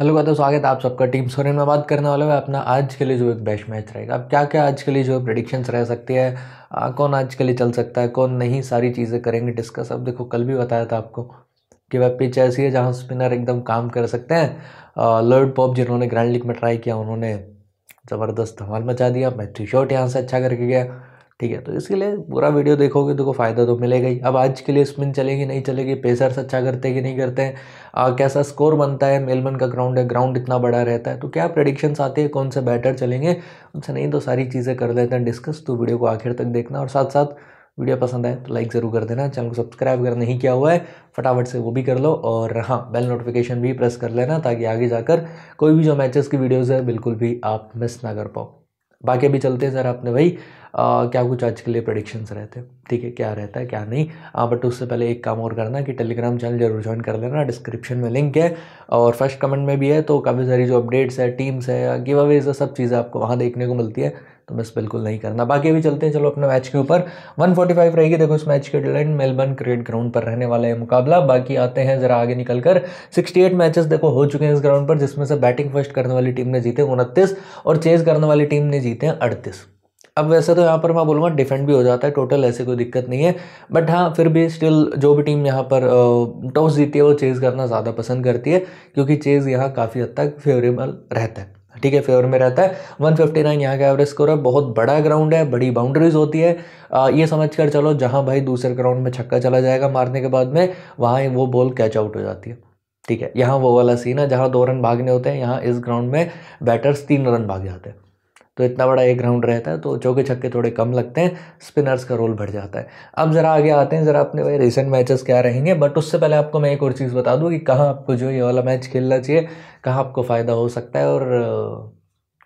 hello का स्वागत है आप सबका टीम सोरेन में बात करने वाला है अपना आज के लिए जो एक बेस्ट मैच रहेगा अब क्या क्या आज के लिए जो प्रडिक्शंस रह सकती है आ, कौन आज के लिए चल सकता है कौन नहीं सारी चीज़ें करेंगे डिस्कस अब देखो कल भी बताया था आपको कि वह पिच ऐसी है जहाँ स्पिनर एकदम काम कर सकते हैं लर्ड पॉप जिन्होंने ग्रैंड लीग में ट्राई किया उन्होंने ज़बरदस्त धमाल मचा दिया मैथ्यू शॉट तो यहाँ से अच्छा करके गया ठीक है तो इसके लिए पूरा वीडियो देखोगे तो को फ़ायदा तो मिलेगा ही अब आज के लिए स्पिन चलेगी नहीं चलेगी पेसर्स अच्छा करते हैं कि नहीं करते हैं आ, कैसा स्कोर बनता है मेलबर्न का ग्राउंड है ग्राउंड इतना बड़ा रहता है तो क्या प्रडिक्शंस आते हैं कौन से बैटर चलेंगे उनसे नहीं तो सारी चीज़ें कर लेते हैं डिस्कस तो वीडियो को आखिर तक देखना और साथ साथ वीडियो पसंद आए तो लाइक ज़रूर कर देना चैनल को सब्सक्राइब अगर नहीं किया हुआ है फटाफट से वो भी कर लो और हाँ बेल नोटिफिकेशन भी प्रेस कर लेना ताकि आगे जाकर कोई भी जो मैचेस की वीडियोज़ है बिल्कुल भी आप मिस ना कर पाओ बाकी अभी चलते हैं सर आपने भाई आ, क्या कुछ आज के लिए प्रडिक्शंस रहते हैं ठीक है क्या रहता है क्या नहीं आ, बट उससे पहले एक काम और करना कि टेलीग्राम चैनल जरूर ज्वाइन कर लेना डिस्क्रिप्शन में लिंक है और फर्स्ट कमेंट में भी है तो काफ़ी सारी जो अपडेट्स है टीम्स है गिव अवेज सब चीज़ें आपको वहाँ देखने को मिलती है तो बस बिल्कुल नहीं करना बाकी अभी चलते हैं चलो अपने मैच के ऊपर 145 रहेगी देखो इस मैच के डेडलाइन मेलबर्न क्रिकेट ग्राउंड पर रहने वाला है मुकाबला बाकी आते हैं ज़रा आगे निकलकर 68 मैचेस देखो हो चुके हैं इस ग्राउंड पर जिसमें से बैटिंग फर्स्ट करने वाली टीम ने जीते उनतीस और चेज करने वाली टीम ने जीते हैं अड़तीस अब वैसे तो यहाँ पर मैं बोलूँगा डिफेंड भी हो जाता है टोटल ऐसे कोई दिक्कत नहीं है बट हाँ फिर भी स्टिल जो भी टीम यहाँ पर टॉस जीती है वो चेज़ करना ज़्यादा पसंद करती है क्योंकि चेज़ यहाँ काफ़ी हद तक फेवरेबल रहता है ठीक है फेवर में रहता है 159 फिफ्टी नाइन यहाँ का एवरेज स्कोर है बहुत बड़ा ग्राउंड है बड़ी बाउंड्रीज होती है आ, ये समझ कर चलो जहाँ भाई दूसरे ग्राउंड में छक्का चला जाएगा मारने के बाद में वहाँ वो बॉल कैच आउट हो जाती है ठीक है यहाँ वो वाला सीन है जहाँ दो रन भागने होते हैं यहाँ इस ग्राउंड में बैटर्स तीन रन भाग जाते हैं तो इतना बड़ा एक ग्राउंड रहता है तो चौके छक्के थोड़े कम लगते हैं स्पिनर्स का रोल बढ़ जाता है अब ज़रा आगे आते हैं ज़रा अपने भाई रिसेंट मैचेस क्या रहेंगे बट उससे पहले आपको मैं एक और चीज़ बता दूँ कि कहाँ आपको जो ये वाला मैच खेलना चाहिए कहाँ आपको फ़ायदा हो सकता है और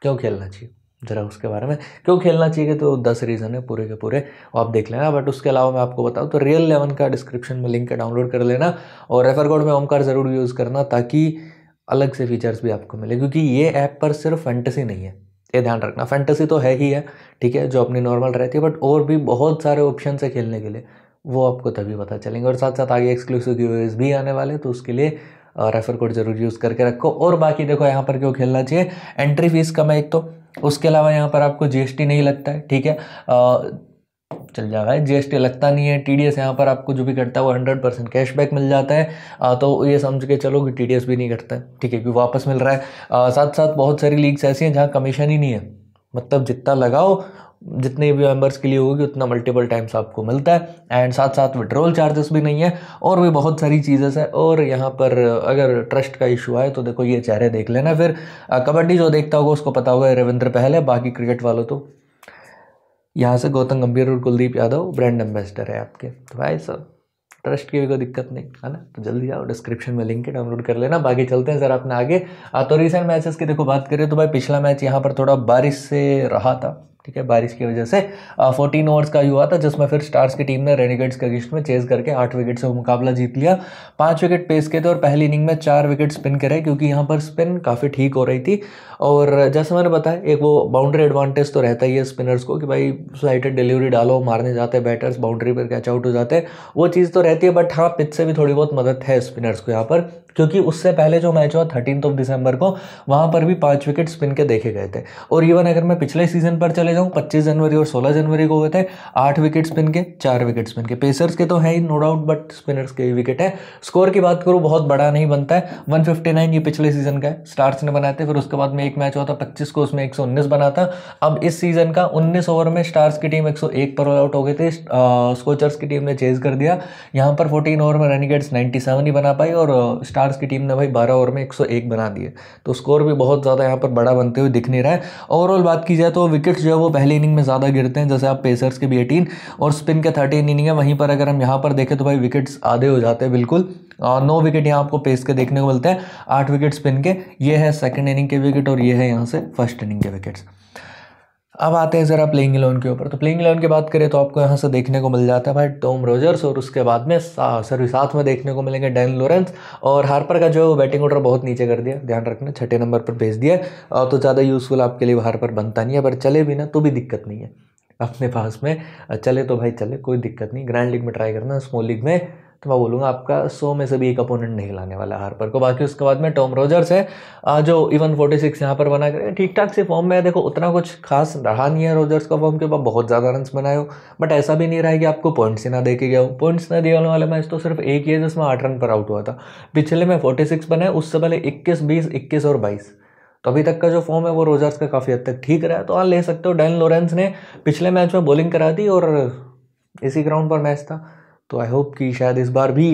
क्यों खेलना चाहिए ज़रा उसके बारे में क्यों खेलना चाहिए तो दस रीज़न है पूरे के पूरे आप देख लेना बट उसके अलावा मैं आपको बताऊँ तो रियल लेवन का डिस्क्रिप्शन में लिंक डाउनलोड कर लेना और रेफर कोड में ओमकार ज़रूर यूज़ करना ताकि अलग से फीचर्स भी आपको मिले क्योंकि ये ऐप पर सिर्फ फैंटेसी नहीं है ये ध्यान रखना फैंटेसी तो है ही है ठीक है जो अपनी नॉर्मल रहती है बट और भी बहुत सारे ऑप्शन है खेलने के लिए वो आपको तभी पता चलेंगे और साथ साथ आगे एक्सक्लूसिव गिवेज भी आने वाले तो उसके लिए रेफर कोड जरूर यूज़ करके रखो और बाकी देखो यहाँ पर क्यों खेलना चाहिए एंट्री फीस कम है एक तो उसके अलावा यहाँ पर आपको जीएसटी नहीं लगता है ठीक है आ, चल जा रहा है जीएसटी लगता नहीं है टीडीएस यहाँ पर आपको जो भी करता है वो हंड्रेड परसेंट कैशबैक मिल जाता है आ, तो ये समझ के चलो कि टीडीएस भी नहीं करता है ठीक है क्योंकि वापस मिल रहा है आ, साथ साथ बहुत सारी लीग्स ऐसी हैं जहाँ कमीशन ही नहीं है मतलब जितना लगाओ जितने भी मेंबर्स के लिए होगी उतना मल्टीपल टाइम्स आपको मिलता है एंड साथ साथ विड्रोल चार्जेस भी नहीं है और भी बहुत सारी चीज़ें हैं और यहाँ पर अगर ट्रस्ट का इशू आए तो देखो ये चेहरे देख लेना फिर कबड्डी जो देखता होगा उसको पता होगा रविंद्र पहले बाकी क्रिकेट वालों तो यहाँ से गौतम गंभीर और कुलदीप यादव ब्रांड एम्बेसडर है आपके तो भाई सर ट्रस्ट की भी कोई दिक्कत नहीं है ना तो जल्दी जाओ डिस्क्रिप्शन में लिंक है डाउनलोड कर लेना बाकी चलते हैं सर अपने आगे तो रिसेंट मैचेस की देखो बात करें तो भाई पिछला मैच यहाँ पर थोड़ा बारिश से रहा था ठीक है बारिश की वजह से फोर्टीन ओवर्स का ही हुआ था जिसमें फिर स्टार्स की टीम ने रेनिगेट्स के अगेंस्ट में चेज करके आठ विकेट से मुकाबला जीत लिया पांच विकेट पेस के थे और पहली इनिंग में चार विकेट स्पिन करे क्योंकि यहाँ पर स्पिन काफ़ी ठीक हो रही थी और जैसे मैंने बताया एक वो बाउंड्री एडवांटेज तो रहता ही है स्पिनर्स को कि भाई स्लाइटेड डिलीवरी डालो मारने जाते हैं बैटर्स बाउंड्री पर कैच आउट हो जाते हैं वो चीज़ तो रहती है बट हाँ पिच से भी थोड़ी बहुत मदद है स्पिनर्स को यहाँ पर क्योंकि उससे पहले जो मैच हुआ थर्टीन ऑफ दिसंबर को वहाँ पर भी पाँच विकेट स्पिन के देखे गए थे और इवन अगर मैं पिछले सीजन पर चले जाऊँ पच्चीस जनवरी और सोलह जनवरी को हुए थे आठ विकेट स्पिन के चार विकेट स्पिन के पेसर्स के तो हैं ही नो डाउट बट स्पिनर्स के ही विकेट है स्कोर की बात करूँ बहुत बड़ा नहीं बनता है वन ये पिछले सीजन का है स्टार्स ने बनाए थे फिर उसके बाद में एक मैच हुआ था पच्चीस को उसमें एक बना था अब इस सीज़न का उन्नीस ओवर में स्टार्स की टीम 101 पर ऑल आउट हो गए थे स्कोचर्स की टीम ने चेज कर दिया यहाँ पर फोर्टीन ओवर में रेनिगेट्स 97 ही बना पाई और स्टार्स की टीम ने भाई बारह ओवर में 101 बना दिए तो स्कोर भी बहुत ज़्यादा यहाँ पर बड़ा बनते हुए दिख नहीं रहा है ओवरऑल बात की जाए तो विकेट्स जो है वो पहली इनिंग में ज़्यादा गिरते हैं जैसे आप पेसर्स के भी एटीन और स्पिन के थर्टीन इनिंग है वहीं पर अगर हम यहाँ पर देखें तो भाई विकेट्स आधे हो जाते हैं बिल्कुल नौ विकेट यहाँ आपको पेस के देखने को मिलते हैं आठ विकेट स्पिन के ये है सेकेंड इनिंग के विकेट और ये है यहाँ से फर्स्ट इनिंग के विकेट्स अब आते हैं ज़रा प्लेइंग इलेवन के ऊपर तो प्लेइंग इलेवन की बात करें तो आपको यहाँ से देखने को मिल जाता है भाई टॉम रोजर्स और उसके बाद में सॉरी साथ में देखने को मिलेंगे डैन लॉरेंस और हार्पर का जो बैटिंग ऑर्डर बहुत नीचे कर दिया ध्यान रखना छठे नंबर पर भेज दिया और तो ज़्यादा यूज़फुल आपके लिए हार्पर बनता नहीं है पर चले भी ना तो भी दिक्कत नहीं है अपने पास में चले तो भाई चले कोई दिक्कत नहीं ग्रैंड लीग में ट्राई करना स्मॉल लीग में तो मैं बोलूँगा आपका सौ में से भी एक अपोनेंट नहीं लाने वाला हार्पर को बाकी उसके बाद में टॉम रोजर्स है जो इवन फोर्टी सिक्स यहाँ पर बना करें ठीक ठाक से फॉर्म में है देखो उतना कुछ खास रहा नहीं है रोजर्स का फॉर्म के बाद बहुत ज़्यादा रन बनाए हो बट ऐसा भी नहीं रहा है कि आपको पॉइंट्स ही ना दे के गया हो पॉइंट्स ना देने वाला मैच तो सिर्फ एक ही है जिसमें आठ रन पर आउट हुआ था पिछले में फोर्टी सिक्स बनाए उससे पहले इक्कीस बीस इक्कीस और बाईस तो अभी तक का जो फॉर्म है वो रोजर्स का काफ़ी हद तक ठीक रहा है तो हाँ ले सकते हो डैन लोरेंस ने पिछले मैच में बॉलिंग करा दी और इसी ग्राउंड पर मैच था तो आई होप कि शायद इस बार भी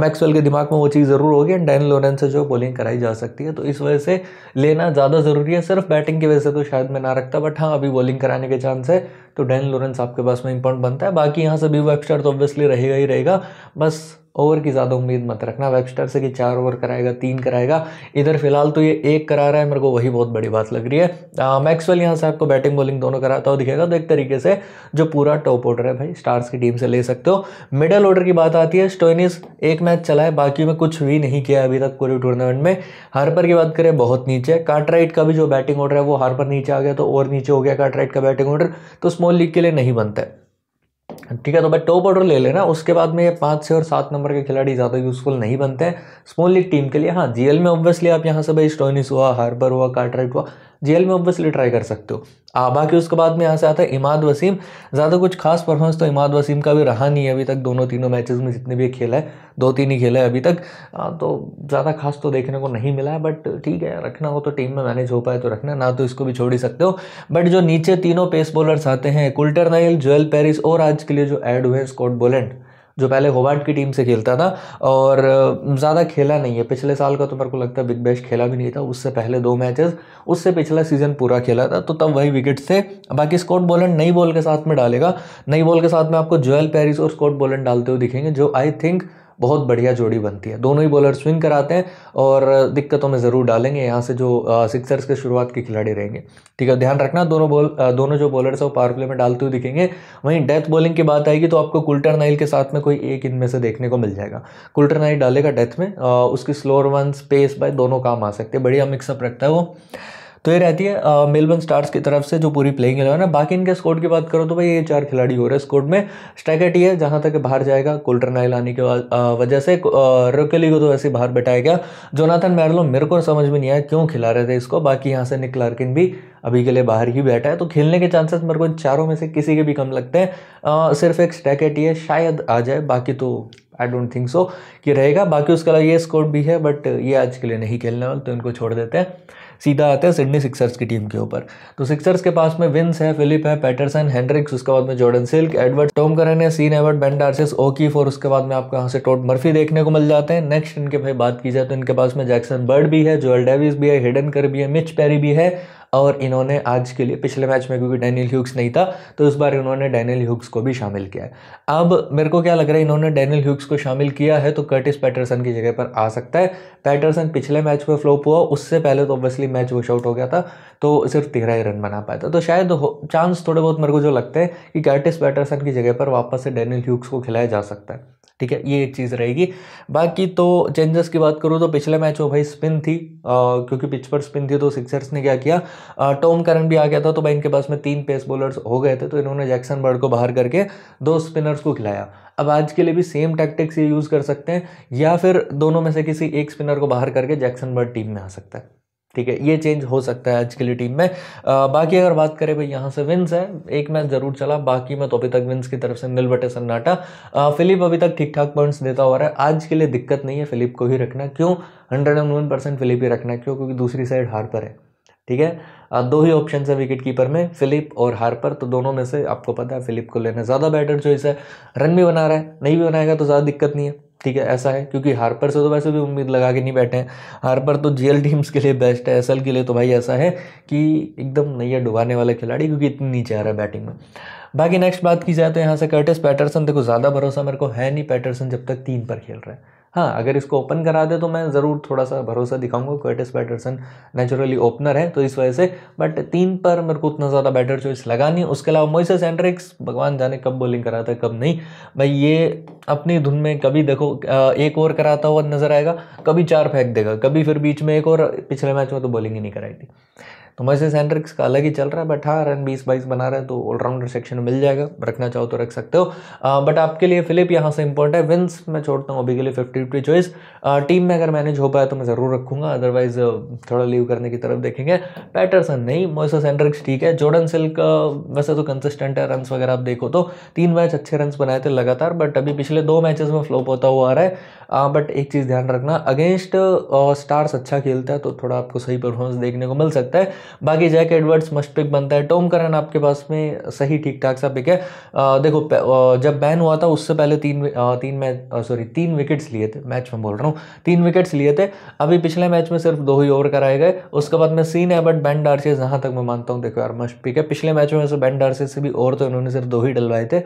मैक्सवेल के दिमाग में वो चीज़ ज़रूर होगी एंड डैन लोरेंस से जो बॉलिंग कराई जा सकती है तो इस वजह से लेना ज़्यादा ज़रूरी है सिर्फ बैटिंग की वजह से तो शायद मैं ना रखता बट हाँ अभी बॉलिंग कराने के चांस है तो डैन लोरेंस आपके पास में इंपॉर्टेंट बनता है बाकी यहाँ से भी वेबस्टर तो ऑब्वियसली रहेगा ही रहेगा बस ओवर की ज़्यादा उम्मीद मत रखना वेबस्टर से कि चार ओवर कराएगा तीन कराएगा इधर फिलहाल तो ये एक करा रहा है मेरे को वही बहुत बड़ी बात लग रही है मैक्सवेल यहाँ से आपको बैटिंग बॉलिंग दोनों कराता हुआ दिखेगा तो एक तरीके से जो पूरा टॉप ऑर्डर है भाई स्टार्स की टीम से ले सकते हो मिडल ऑर्डर की बात आती है स्टोइनिस एक मैच चला है बाकी में कुछ भी नहीं किया अभी तक पूरे टूर्नामेंट में हार्पर की बात करें बहुत नीचे काटराइट का भी जो बैटिंग ऑर्डर है वो हार्पर नीचे आ गया तो और नीचे हो गया काटराइट का बैटिंग ऑर्डर तो स्मॉल लीग के लिए नहीं बनता है ठीक है तो भाई टॉप ऑर्डर ले लेना उसके बाद में ये पाँच छः और सात नंबर के खिलाड़ी ज़्यादा यूजफुल नहीं बनते हैं स्मॉल लीग टीम के लिए हाँ जीएल में ऑब्वियसली आप यहाँ से भाई स्टोनिस हुआ हार्बर हुआ कार्ट्राइट हुआ जेल में ऑब्वियसली ट्राई कर सकते हो बाकी के उसके बाद में यहाँ से आता है इमाद वसीम ज़्यादा कुछ खास परफॉर्मेंस तो इमाद वसीम का भी रहा नहीं है अभी तक दोनों तीनों मैचेस में जितने भी खेला है दो तीन ही खेला है अभी तक तो ज़्यादा खास तो देखने को नहीं मिला है बट ठीक है रखना हो तो टीम में मैनेज हो पाए तो रखना ना तो इसको भी छोड़ ही सकते हो बट जो नीचे तीनों पेस बॉलर्स आते हैं कुल्टर नाइल जोएल पेरिस और आज के लिए जो ऐड हुए हैं स्कॉट बोलेंड जो पहले होबार्ट की टीम से खेलता था और ज़्यादा खेला नहीं है पिछले साल का तो मेरे को लगता है बिग बैश खेला भी नहीं था उससे पहले दो मैचेस उससे पिछला सीज़न पूरा खेला था तो तब वही विकेट थे बाकी स्कॉट बोलन नई बॉल के साथ में डालेगा नई बॉल के साथ में आपको जोएल पेरिस और स्कॉट बोलन डालते हुए दिखेंगे जो आई थिंक बहुत बढ़िया जोड़ी बनती है दोनों ही बॉलर स्विंग कराते हैं और दिक्कतों में ज़रूर डालेंगे यहाँ से जो सिक्सर्स के शुरुआत के खिलाड़ी रहेंगे ठीक है ध्यान रखना दोनों बॉल दोनों जो बॉलर्स हैं वो पावर प्ले में डालते हुए दिखेंगे वहीं डेथ बॉलिंग की बात आएगी तो आपको कुल्टर नाइल के साथ में कोई एक इनमें से देखने को मिल जाएगा कुल्टर नाइल डालेगा डेथ में उसकी स्लोर वन स्पेस बाय दोनों काम आ सकते हैं बढ़िया मिक्सअप रखता है वो तो ये रहती है मेलबर्न स्टार्स की तरफ से जो पूरी प्लेइंग एलेवन है बाकी इनके स्कोर की बात करो तो भाई ये चार खिलाड़ी हो रहे हैं स्कोर में स्ट्रैकेट ही है जहाँ तक बाहर जाएगा कोल्टर नाइल आने के वजह से रोकेली को तो वैसे बाहर बैठाया गया जोनाथन मैरलो मेरे को समझ में नहीं आया क्यों खिला रहे थे इसको बाकी यहाँ से निक लार्किन भी अभी के लिए बाहर ही बैठा है तो खेलने के चांसेस मेरे को चारों में से किसी के भी कम लगते हैं सिर्फ एक स्टैकेट ही है शायद आ जाए बाकी तो आई डोंट थिंक सो कि रहेगा बाकी उसके अलावा ये स्कोर भी है बट ये आज के लिए नहीं खेलने वाले तो इनको छोड़ देते हैं सीधा आते हैं सिडनी सिक्सर्स की टीम के ऊपर तो सिक्सर्स के पास में विंस है फिलिप है पैटरसन हैंड्रिक्स उसके बाद में Jordan Silk Edward Tom Curran है Sean Edward Ben Dwarshuis O'Keefe और उसके बाद में आपको यहाँ से टोट मर्फी देखने को मिल जाते हैं नेक्स्ट इनके भाई बात की जाए तो इनके पास में जैक्सन बर्ड भी है जोएल डेविस भी है हिडन कर भी है मिच पेरी भी है और इन्होंने आज के लिए पिछले मैच में क्योंकि डैनियल ह्यूक्स नहीं था तो इस बार इन्होंने डैनियल ह्यूक्स को भी शामिल किया है अब मेरे को क्या लग रहा है इन्होंने डैनियल ह्यूक्स को शामिल किया है तो कर्टिस पैटरसन की जगह पर आ सकता है पैटरसन पिछले मैच में फ्लोप हुआ उससे पहले तो ऑब्वियसली मैच वॉश आउट हो गया था तो सिर्फ तेरह ही रन बना पाया था तो शायद चांस थोड़े बहुत मेरे को जो लगते हैं कि कर्टिस पैटरसन की जगह पर वापस से डैनियल ह्यूक्स को खिलाया जा सकता है ठीक है ये एक चीज़ रहेगी बाकी तो चेंजेस की बात करूँ तो पिछले मैच में भाई स्पिन थी आ, क्योंकि पिच पर स्पिन थी तो सिक्सर्स ने क्या किया टॉम करन भी आ गया था तो भाई इनके पास में तीन पेस बॉलर्स हो गए थे तो इन्होंने जैक्सन बर्ड को बाहर करके दो स्पिनर्स को खिलाया अब आज के लिए भी सेम टैक्टिक्स ये यूज़ कर सकते हैं या फिर दोनों में से किसी एक स्पिनर को बाहर करके जैक्सन बर्ड टीम में आ सकता है ठीक है ये चेंज हो सकता है आज के लिए टीम में आ, बाकी अगर बात करें भाई यहाँ से विंस है एक मैच जरूर चला बाकी मैं तो अभी तक विंस की तरफ से मिल बटे सन्नाटा फिलिप अभी तक ठीक ठाक पॉइंट्स देता हुआ है आज के लिए दिक्कत नहीं है फिलिप को ही रखना क्यों hundred and one percent Philippe ही रखना क्यों क्योंकि दूसरी साइड हार पर है ठीक है दो ही ऑप्शन है विकेट कीपर में फिलिप और हार्पर तो दोनों में से आपको पता है फिलिप को लेना ज़्यादा बेटर चॉइस है रन भी बना रहा है नहीं भी बनाएगा तो ज़्यादा दिक्कत नहीं है ठीक है ऐसा है क्योंकि हार्पर से तो वैसे भी उम्मीद लगा के नहीं बैठे हैं हार्पर तो जीएल टीम्स के लिए बेस्ट है एसएल के लिए तो भाई ऐसा है कि एकदम नैया डुबाने वाला खिलाड़ी क्योंकि इतनी नीचे आ रहा है बैटिंग में बाकी नेक्स्ट बात की जाए तो यहाँ से कर्टिस पैटरसन देखो ज़्यादा भरोसा मेरे को है नहीं पैटरसन जब तक तीन पर खेल रहा है हाँ अगर इसको ओपन करा दे तो मैं ज़रूर थोड़ा सा भरोसा दिखाऊंगा कर्टिस बैटरसन नेचुरली ओपनर है तो इस वजह से बट तीन पर मेरे को उतना ज़्यादा बेटर चॉइस लगा नहीं उसके अलावा मोइसे एंड्रिक्स भगवान जाने कब बॉलिंग कराता है कब नहीं भाई ये अपनी धुन में कभी देखो एक ओवर कराता हुआ नज़र आएगा कभी चार फेंक देगा कभी फिर बीच में एक और पिछले मैच में तो बॉलिंग ही नहीं कराई थी तो मर्सिस सेंड्रिक्स का अलग ही चल रहा है बट हाँ रन बीस बाईस बना रहा है तो ऑलराउंडर सेक्शन में मिल जाएगा रखना चाहो तो रख सकते हो आ, uh, बट आपके लिए फिलिप यहाँ से इंपॉर्टेंट है विंस मैं छोड़ता हूँ अभी के लिए फिफ्टी टू चॉइस टीम में अगर मैनेज हो पाया तो मैं ज़रूर रखूँगा अदरवाइज uh, थोड़ा लीव करने की तरफ देखेंगे पैटरसन नहीं मोइसस सेंड्रिक्स ठीक है जोर्डन सिल्क uh, वैसे तो कंसिस्टेंट है रन वगैरह आप देखो तो तीन मैच अच्छे रन बनाए थे लगातार बट अभी पिछले दो मैचेस में फ्लोप होता हुआ आ रहा है बट एक चीज़ ध्यान रखना अगेंस्ट स्टार्स अच्छा खेलता है तो थोड़ा आपको सही परफॉर्मेंस देखने को मिल सकता है बाकी जैक एडवर्ड्स मस्ट पिक बनता है टॉम करन आपके पास में सही ठीक ठाक सा पिक है आ, देखो जब बैन हुआ था उससे पहले तीन आ, तीन मैच सॉरी तीन विकेट्स लिए थे मैच में बोल रहा हूँ तीन विकेट्स लिए थे अभी पिछले मैच में सिर्फ दो ही ओवर कराए गए उसके बाद में सीन है बट बैन डार्सेज जहाँ तक मैं मानता हूँ देखो यार मस्ट पिक है पिछले मैच में बैन डार्सेज से भी ओवर तो इन्होंने सिर्फ दो ही डलवाए थे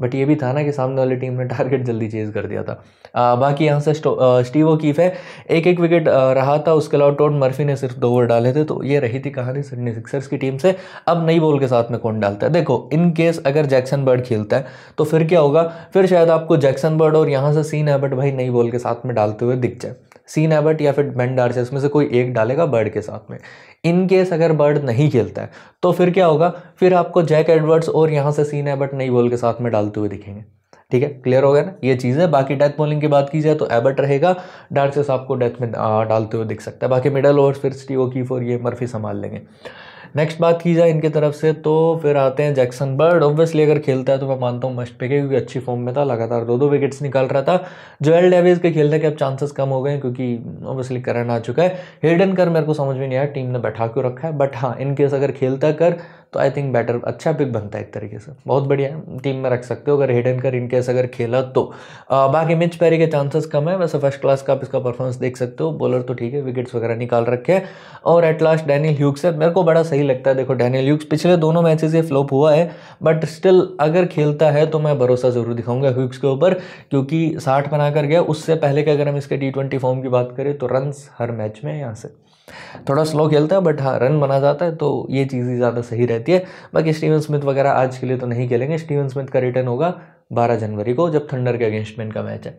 बट ये भी था ना कि सामने वाली टीम ने टारगेट जल्दी चेज़ कर दिया था आ, बाकी यहाँ से स्टीव ओकीफ है एक एक विकेट रहा था उसके अलावा टोन मर्फी ने सिर्फ दो ओवर डाले थे तो ये रही थी कहानी सिडनी सिक्सर्स की टीम से अब नई बॉल के साथ में कौन डालता है देखो इन केस अगर जैक्सन बर्ड खेलता है तो फिर क्या होगा फिर शायद आपको जैक्सन बर्ड और यहाँ से सीन है बट भाई नई बॉल के साथ में डालते हुए दिख जाए सीन एबर्ट या फिर बेन डार्सी उसमें से कोई एक डालेगा बर्ड के साथ में इन केस अगर बर्ड नहीं खेलता है तो फिर क्या होगा फिर आपको जैक एडवर्ड्स और यहाँ से सीन एबर्ट नई बॉल के साथ में डालते हुए दिखेंगे ठीक है क्लियर हो गया ना ये चीज़ें बाकी डेथ बॉलिंग की बात की जाए तो एबर्ट रहेगा डार्सेस आपको डेथ में डालते हुए दिख सकता है बाकी मिडल ओवर फिर स्टीओ की फोर ये मर्फी संभाल लेंगे नेक्स्ट बात की जाए इनकी तरफ से तो फिर आते हैं जैक्सन बर्ड ऑब्वियसली अगर खेलता है तो मैं मानता हूँ मस्ट पे क्योंकि अच्छी फॉर्म में था लगातार दो दो विकेट्स निकाल रहा था जोएल डेविस के खेलने के अब चांसेस कम हो गए क्योंकि ऑब्वियसली करंट आ चुका है हेडन कर मेरे को समझ में नहीं आया टीम ने बैठा क्यों रखा है बट हाँ इनकेस अगर खेलता कर तो आई थिंक बेटर अच्छा पिक बनता है एक तरीके से बहुत बढ़िया टीम में रख सकते हो अगर हेडन कर इनकेस अगर खेला तो बाकी मिच पैरी के चांसेस कम है वैसे फर्स्ट क्लास का आप इसका परफॉर्मेंस देख सकते हो बॉलर तो ठीक है विकेट्स वगैरह निकाल रखे और एट लास्ट डैनियल ह्यूक्स है मेरे को बड़ा सही लगता है देखो डैनियल ह्यूक्स पिछले दोनों मैचेज ये फ्लॉप हुआ है बट स्टिल अगर खेलता है तो मैं भरोसा ज़रूर दिखाऊंगा ह्यूक्स के ऊपर क्योंकि साठ बनाकर गया उससे पहले के अगर हम इसके टी फॉर्म की बात करें तो रन हर मैच में यहाँ से थोड़ा स्लो खेलता है बट हाँ रन बना जाता है तो ये चीज़ ही ज़्यादा सही रहती है बाकी स्टीवन स्मिथ वगैरह आज के लिए तो नहीं खेलेंगे स्टीवन स्मिथ का रिटर्न होगा बारह जनवरी को जब थंडर के अगेंस्ट में इनका मैच है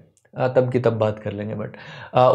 तब की तब बात कर लेंगे बट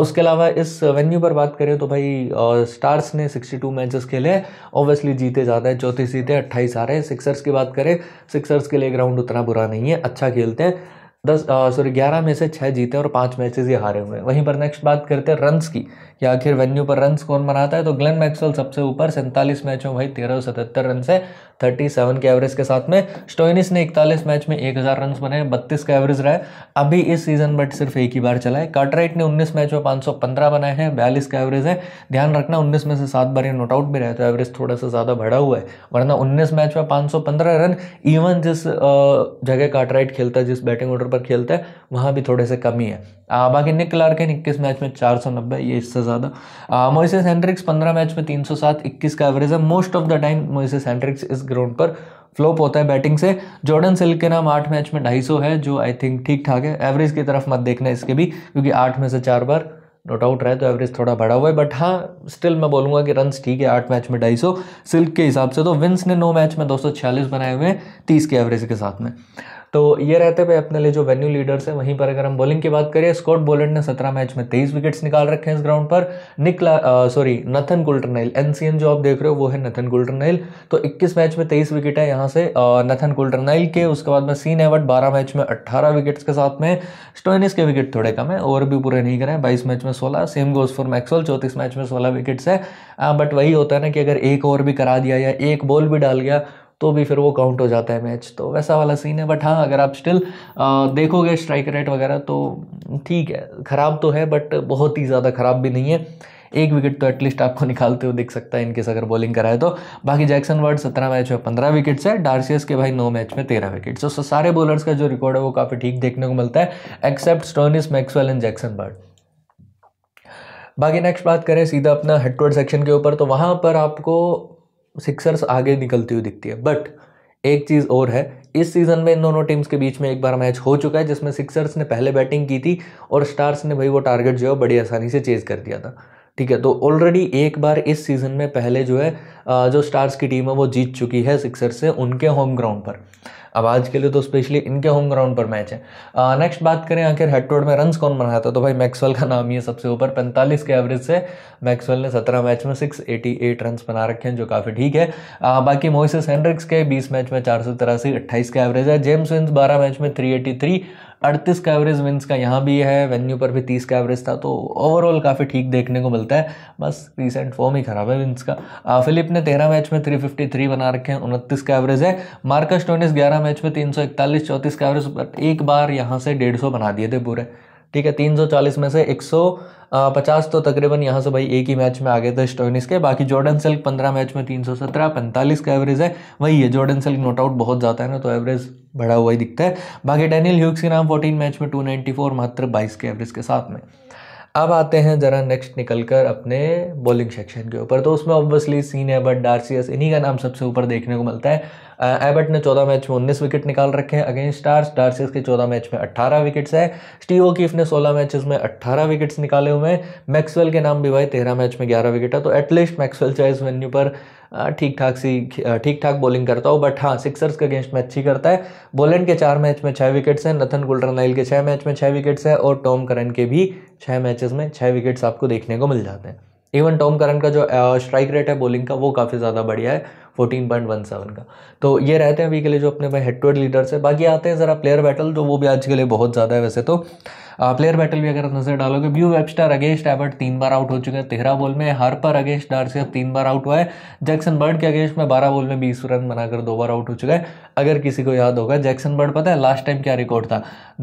उसके अलावा इस वेन्यू पर बात करें तो भाई स्टार्स ने 62 मैचेस खेले हैं ऑब्वियसली जीते ज़्यादा है चौथी जीते अट्ठाईस आ रहे हैं सिक्सर्स की बात करें सिक्सर्स के लिए ग्राउंड उतना बुरा नहीं है अच्छा खेलते हैं दस सॉरी ग्यारह में से छः जीते और पाँच मैचेस ही हारे हुए हैं वहीं पर नेक्स्ट बात करते हैं रन्स की या आखिर वेन्यू पर रन कौन बनाता है तो ग्लेन मैक्सवेल सबसे ऊपर सैंतालीस मैचों हो भाई तेरह सौ रन से 37 के एवरेज के साथ में स्टोइनिस ने इकतालीस मैच में 1000 रन बनाए बत्तीस का एवरेज रहा है अभी इस सीजन बट सिर्फ एक ही बार चला है कार्टराइट ने 19 मैच में 515 बनाए हैं बयालीस का एवरेज है ध्यान रखना 19 में से सात बार ये नोट आउट भी रहे तो एवरेज थोड़ा सा ज़्यादा बढ़ा हुआ है वरना उन्नीस मैच में 515 रन इवन जिस जगह कार्टराइट खेलता है जिस बैटिंग ऑर्डर पर खेलता है वहाँ भी थोड़े से कमी है बाकी निक क्लार्क है इक्कीस मैच में चार ये इससे ज़्यादा मोइसेस हैंड्रिक्स पंद्रह मैच में तीन सौ सात इक्कीस का एवरेज है most of the time Moises Henriques इस ग्राउंड पर फ्लोप होता है बैटिंग से जॉर्डन सिल्क के नाम आठ मैच में 250 है जो आई थिंक ठीक ठाक है एवरेज की तरफ मत देखना इसके भी क्योंकि आठ में से चार बार नोट आउट रहे तो एवरेज थोड़ा बढ़ा हुआ है बट हाँ स्टिल मैं बोलूंगा कि रन ठीक है आठ मैच में ढाई सौ सिल्क के हिसाब से तो विंस ने नौ मैच में दो बनाए हुए हैं तीस के एवरेज के साथ में तो ये रहते हुए अपने लिए जो वेन्यू लीडर्स हैं वहीं पर अगर हम बॉलिंग की बात करें स्कॉट बोलेंड ने सत्रह मैच में तेईस विकेट्स निकाल रखे हैं इस ग्राउंड पर निकला सॉरी नथन कुल्टरनेल एन जो आप देख रहे हो वो है नथन कुल्टरनेल तो इक्कीस मैच में तेईस विकेट है यहाँ से नथन कुल्टरनेल के उसके बाद में सीन एवर्ट बारह मैच में अट्ठारह विकेट्स के साथ में स्टोनिस के विकेट थोड़े कम है ओवर भी पूरे नहीं करें बाईस मैच में सोलह सेम गोज फॉर मैक्सवेल चौतीस मैच में सोलह विकेट्स है बट वही होता है ना कि अगर एक ओवर भी करा दिया या एक बॉल भी डाल गया तो भी फिर वो काउंट हो जाता है मैच तो वैसा वाला सीन है बट हाँ अगर आप स्टिल देखोगे स्ट्राइक रेट वगैरह तो ठीक है ख़राब तो है बट बहुत ही ज़्यादा ख़राब भी नहीं है एक विकेट तो एटलीस्ट आपको निकालते हुए दिख सकता है इनकेस अगर बॉलिंग कराए तो बाकी जैक्सन वर्ड सत्रह मैच में पंद्रह विकेट्स है डार्सियस के भाई नौ मैच में तेरह विकेट्स तो सारे बॉलर्स का जो रिकॉर्ड है वो काफ़ी ठीक देखने को मिलता है except Stoinis Maxwell and Jackson Bird बाकी नेक्स्ट बात करें सीधा अपना हेडकोर्ट सेक्शन के ऊपर तो वहाँ पर आपको सिक्सर्स आगे निकलती हुई दिखती है बट एक चीज़ और है इस सीज़न में इन दोनों टीम्स के बीच में एक बार मैच हो चुका है जिसमें सिक्सर्स ने पहले बैटिंग की थी और स्टार्स ने भाई वो टारगेट जो है बड़ी आसानी से चेज़ कर दिया था ठीक है तो ऑलरेडी एक बार इस सीज़न में पहले जो है जो स्टार्स की टीम है वो जीत चुकी है सिक्सर्स से उनके होम ग्राउंड पर अब आज के लिए तो स्पेशली इनके होम ग्राउंड पर मैच है नेक्स्ट बात करें आखिर हेडटोड में रन्स कौन बनाया था तो भाई मैक्सवेल का नाम ही है सबसे ऊपर पैंतालीस के एवरेज से मैक्सवेल ने सत्रह मैच में सिक्स एटी एट रन बना रखे हैं जो काफ़ी ठीक है आ, बाकी मोइसिस हेनरिक्स के बीस मैच में चार सौ तिरासी अट्ठाईस का एवरेज है जेम्स विंस बारह मैच में थ्री एटी थ्री अड़तीस का एवरेज विंस का यहाँ भी है वेन्यू पर भी तीस का एवरेज था तो ओवरऑल काफ़ी ठीक देखने को मिलता है बस रिसेंट फॉर्म ही खराब है विंस का फिलिप ने तेरह मैच में थ्री फिफ्टी थ्री बना रखे हैं उनतीस का एवरेज है मार्कस टोनिस ग्यारह मैच में तीन सौ इकतालीस चौंतीस का एवरेज बट एक बार यहाँ से डेढ़ सौ बना दिए थे पूरे ठीक है तीन सौ चालीस में से एक सौ पचास तो तकरीबन यहाँ से भाई एक ही मैच में आ गए थे स्टोनिस के बाकी जॉर्डन सिल्क पंद्रह मैच में तीन सौ सत्रह पैंतालीस का एवरेज है वही है जॉर्डन सिल्क नोट आउट बहुत ज़्यादा है ना तो एवरेज बढ़ा हुआ ही दिखता है बाकी डैनियल ह्यूक्स के नाम फोर्टीन मैच में टू नाइन्टी फोर मात्र बाईस के एवरेज के साथ में अब आते हैं ज़रा नेक्स्ट निकलकर अपने बॉलिंग सेक्शन के ऊपर तो उसमें ऑब्वियसली सीन है बट डार्सियस इन्हीं का नाम सबसे ऊपर देखने को मिलता है एबट ने चौदह मैच में उन्नीस विकेट निकाल रखे हैं अगेंस्ट स्टार्स डार्सिस के चौदह मैच में अट्ठारह विकेट्स है स्टीव ओकीफ ने सोलह मैचेस में अट्ठारह विकेट्स निकाले हुए हैं मैक्सवेल के नाम भी भाई तेरह मैच में ग्यारह विकेट तो है तो एटलीस्ट मैक्सवेल चाहे इस वेन्यू पर ठीक ठाक सी ठीक ठाक बॉलिंग करता हो बट हाँ सिक्सर्स के अगेंस्ट में अच्छी करता है बोलेंड के चार मैच में छः विकेट्स हैं नथन नाइल के छः मैच में छः विकेट्स हैं और टॉम करन के भी छः मैचेस में छः विकेट्स आपको देखने को मिल जाते हैं इवन टॉम करन का जो स्ट्राइक रेट है बॉलिंग का वो काफ़ी ज़्यादा बढ़िया है फोर्टीन पॉइंट वन सेवन का तो ये रहते हैं अभी के लिए जो अपने हेड टू हेड लीडर्स है बाकी आते हैं ज़रा प्लेयर बैटल तो वो भी आज के लिए बहुत ज़्यादा है वैसे तो प्लेयर बैटल भी अगर नजर डालोगे ब्यू वेबस्टर अगेंस्ट एवर्ट तीन बार आउट हो चुके हैं तेरह बॉल में हर पर अगेंस्ट डार्सियफ तीन बार आउट हुआ है जैक्सन बर्ड के अगेंस्ट में बारह बॉल में बीस रन बनाकर दो बार आउट हो चुका है अगर किसी को याद होगा जैक्सन बर्ड पता है लास्ट टाइम क्या रिकॉर्ड था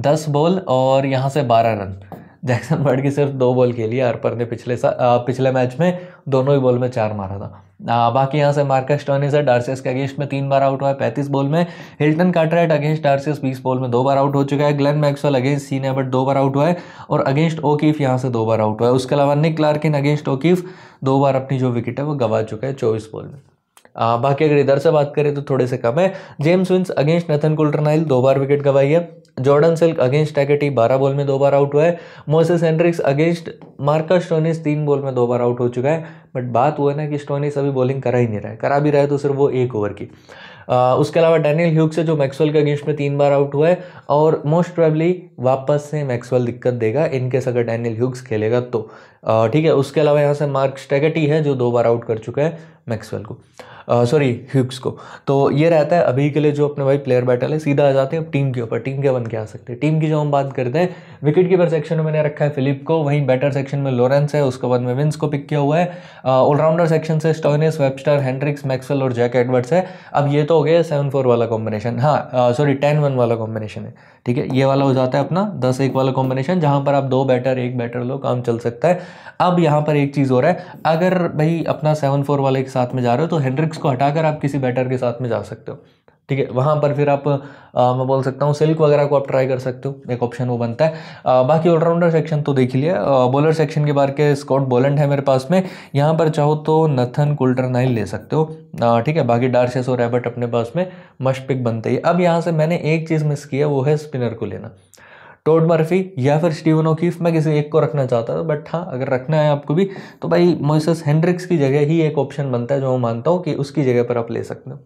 दस बॉल और यहाँ से बारह रन जैक्सन बर्ड की सिर्फ दो बॉल खेली है अर्पर ने पिछले सा पिछले मैच में दोनों ही बॉल में चार मारा था आ, बाकी यहाँ से मार्कस टर्निस है डार्सियस के अगेंस्ट में तीन बार आउट हुआ है पैंतीस बॉल में हिल्टन काटराइट अगेंस्ट डार्सियस बीस बॉल में दो बार आउट हो चुका है Glenn Maxwell against Sean Abbott दो बार आउट हुआ है और अगेंस्ट ओकीफ यहाँ से दो बार आउट हुआ है उसके अलावा निक लार्किन अगेंस्ट ओकीफ दो बार अपनी जो विकेट है वो गवा चुका है चौबीस बॉल में आ, बाकी अगर इधर से बात करें तो थोड़े से कम है James Vince against Nathan Coulter Nile दो बार विकेट गवाई है जॉर्डन सिल्क अगेंस्ट टैकेटी बारह बॉल में दो बार आउट हुआ है Moises Henriques against Marcus Stoinis तीन बॉल में दो बार आउट हो चुका है बट बात हुआ ना कि स्टोनिस अभी बॉलिंग करा ही नहीं रहा है करा भी रहा है तो सिर्फ वो एक ओवर की आ, उसके अलावा डैनियल ह्यूक्स है जो मैक्सवेल के अगेंस्ट में तीन बार आउट हुआ है और मोस्ट प्रॉबली वापस से मैक्सवेल दिक्कत देगा इनकेस अगर डैनियल ह्यूक्स खेलेगा तो ठीक है उसके अलावा यहाँ से मार्क स्टेगटी है जो दो बार आउट कर चुका है मैक्सवेल को सॉरी ह्यूक्स को तो ये रहता है अभी के लिए जो अपने भाई प्लेयर बैटल है सीधा आ जाते हैं टीम के ऊपर टीम के बन के आ सकते हैं टीम की जो हम बात करते हैं विकेट कीपर सेक्शन में मैंने रखा है फिलिप को वहीं बैटर सेक्शन में लॉरेंस है उसके बाद में विंस को पिक किया हुआ है ऑलराउंडर सेक्शन से स्टोनिस वेबस्टर हैंड्रिक्स मैक्सवेल और जैक एडवर्ड्स है अब ये तो हो गया सेवन फोर वाला कॉम्बिनेशन हाँ सॉरी टेन वन वाला कॉम्बिनेशन है ठीक है ये वाला हो जाता है अपना दस एक वाला कॉम्बिनेशन जहाँ पर आप दो बैटर एक बैटर लो काम चल सकता है अब यहाँ पर एक चीज़ हो रहा है अगर भाई अपना सेवन फोर वाले के साथ में जा रहे हो तो हैंड्रिक रिक्स को हटाकर आप किसी बैटर के साथ में जा सकते हो ठीक है वहाँ पर फिर आप आ, मैं बोल सकता हूँ सिल्क वगैरह को आप ट्राई कर सकते हो एक ऑप्शन वो बनता है आ, बाकी ऑलराउंडर सेक्शन तो देख लिया बॉलर सेक्शन के बार के स्कॉट बॉलेंट है मेरे पास में यहाँ पर चाहो तो नथन कुल्टर नाइल ले सकते हो ठीक है बाकी डार्सेस और रैबट अपने पास में पिक बनते ही अब यहाँ से मैंने एक चीज़ मिस किया वो है स्पिनर को लेना टोड मर्फी या फिर स्टीवन ओकीफ मैं किसी एक को रखना चाहता था बट हाँ अगर रखना है आपको भी तो भाई मोइसस हैंड्रिक्स की जगह ही एक ऑप्शन बनता है जो मैं मानता हूँ कि उसकी जगह पर आप ले सकते हो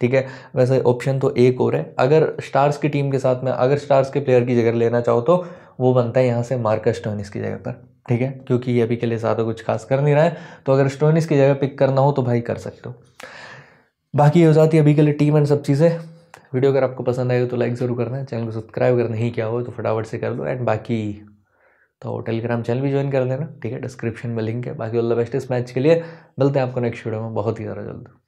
ठीक है वैसे ऑप्शन तो एक और है अगर स्टार्स की टीम के साथ में अगर स्टार्स के प्लेयर की जगह लेना चाहो तो वो बनता है यहाँ से मार्कस टोनिस की जगह पर ठीक है क्योंकि ये अभी के लिए ज़्यादा कुछ खास कर नहीं रहा है तो अगर स्टोनिस की जगह पिक करना हो तो भाई कर सकते हो बाकी हो जाती है अभी के लिए टीम एंड सब चीज़ें वीडियो अगर आपको पसंद आए तो लाइक ज़रूर करना चैनल को सब्सक्राइब अगर नहीं किया हो तो फटाफट से कर लो एंड बाकी तो टेलीग्राम चैनल भी ज्वाइन कर लेना ठीक है डिस्क्रिप्शन में लिंक है बाकी ऑल द बेस्ट इस मैच के लिए मिलते हैं आपको नेक्स्ट वीडियो में बहुत ही ज़्यादा जल्द